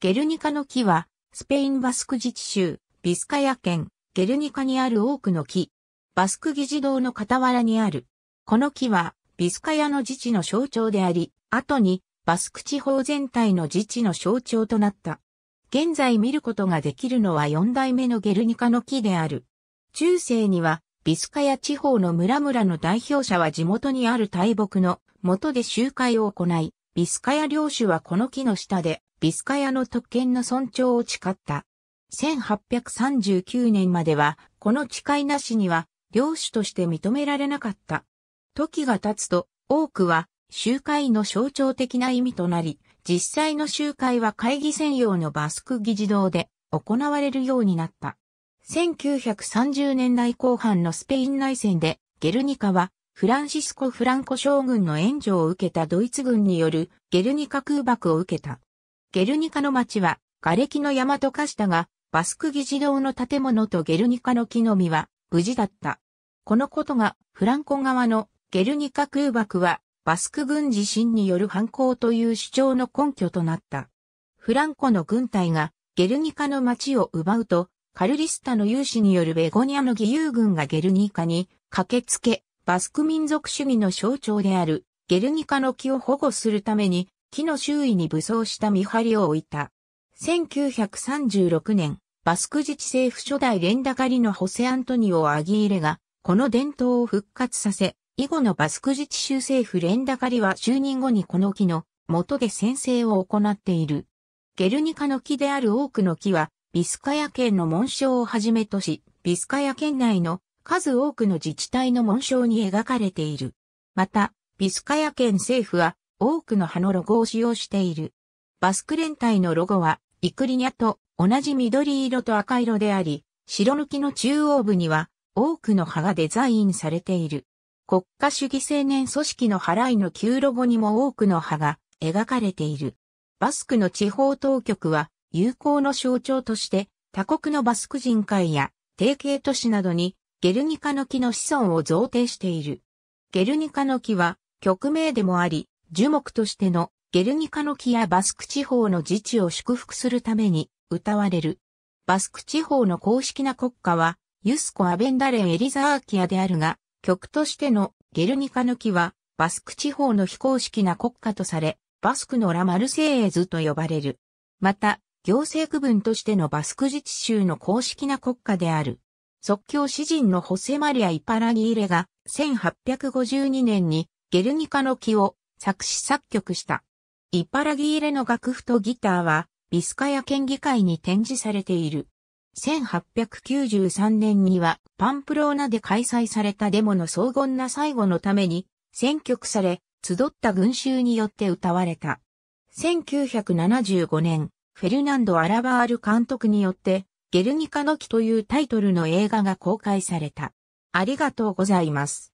ゲルニカの木は、スペインバスク自治州、ビスカヤ県、ゲルニカにある多くの木。バスク議事堂の傍らにある。この木は、ビスカヤの自治の象徴であり、後に、バスク地方全体の自治の象徴となった。現在見ることができるのは4代目のゲルニカの木である。中世には、ビスカヤ地方の村々の代表者は地元にある大木の元で集会を行い、ビスカヤ領主はこの木の下で、ビスカヤの特権の尊重を誓った。1839年までは、この誓いなしには、領主として認められなかった。時が経つと、多くは、集会の象徴的な意味となり、実際の集会は会議専用のバスク議事堂で行われるようになった。1930年代後半のスペイン内戦で、ゲルニカはフランシスコ・フランコ将軍の援助を受けたドイツ軍によるゲルニカ空爆を受けた。ゲルニカの町は瓦礫の山と化したが、バスク議事堂の建物とゲルニカの木の実は無事だった。このことがフランコ側のゲルニカ空爆はバスク軍自身による犯行という主張の根拠となった。フランコの軍隊がゲルニカの町を奪うと、カルリスタの勇士によるベゴニアの義勇軍がゲルニカに駆けつけ、バスク民族主義の象徴であるゲルニカの木を保護するために木の周囲に武装した見張りを置いた。1936年、バスク自治政府初代連打カりのホセ・アントニオ・アギーレが、この伝統を復活させ、以後のバスク自治州政府連打カりは就任後にこの木の元で先制を行っている。ゲルニカの木である多くの木は、ビスカヤ県の紋章をはじめとし、ビスカヤ県内の数多くの自治体の紋章に描かれている。また、ビスカヤ県政府は多くの葉のロゴを使用している。バスク連隊のロゴは、イクリニャと同じ緑色と赤色であり、白抜きの中央部には多くの葉がデザインされている。国家主義青年組織の払いの旧ロゴにも多くの葉が描かれている。バスクの地方当局は友好の象徴として他国のバスク人会や提携都市などにゲルニカの木の子孫を贈呈している。ゲルニカの木は、曲名でもあり、樹木としてのゲルニカの木やバスク地方の自治を祝福するために歌われる。バスク地方の公式な国家は、ユスコ・アベンダレン・エリザーキアであるが、曲としてのゲルニカの木は、バスク地方の非公式な国家とされ、バスクのラ・マルセイエズと呼ばれる。また、行政区分としてのバスク自治州の公式な国家である。即興詩人のホセマリア・イパラギーレが1852年にゲルニカの木を作詞作曲した。イパラギーレの楽譜とギターはビスカヤ県議会に展示されている。1893年にはパンプローナで開催されたデモの荘厳な最後のために選曲され、集った群衆によって歌われた。1975年、フェルナンド・アラバール監督によってゲルニカの木というタイトルの映画が公開された。ありがとうございます。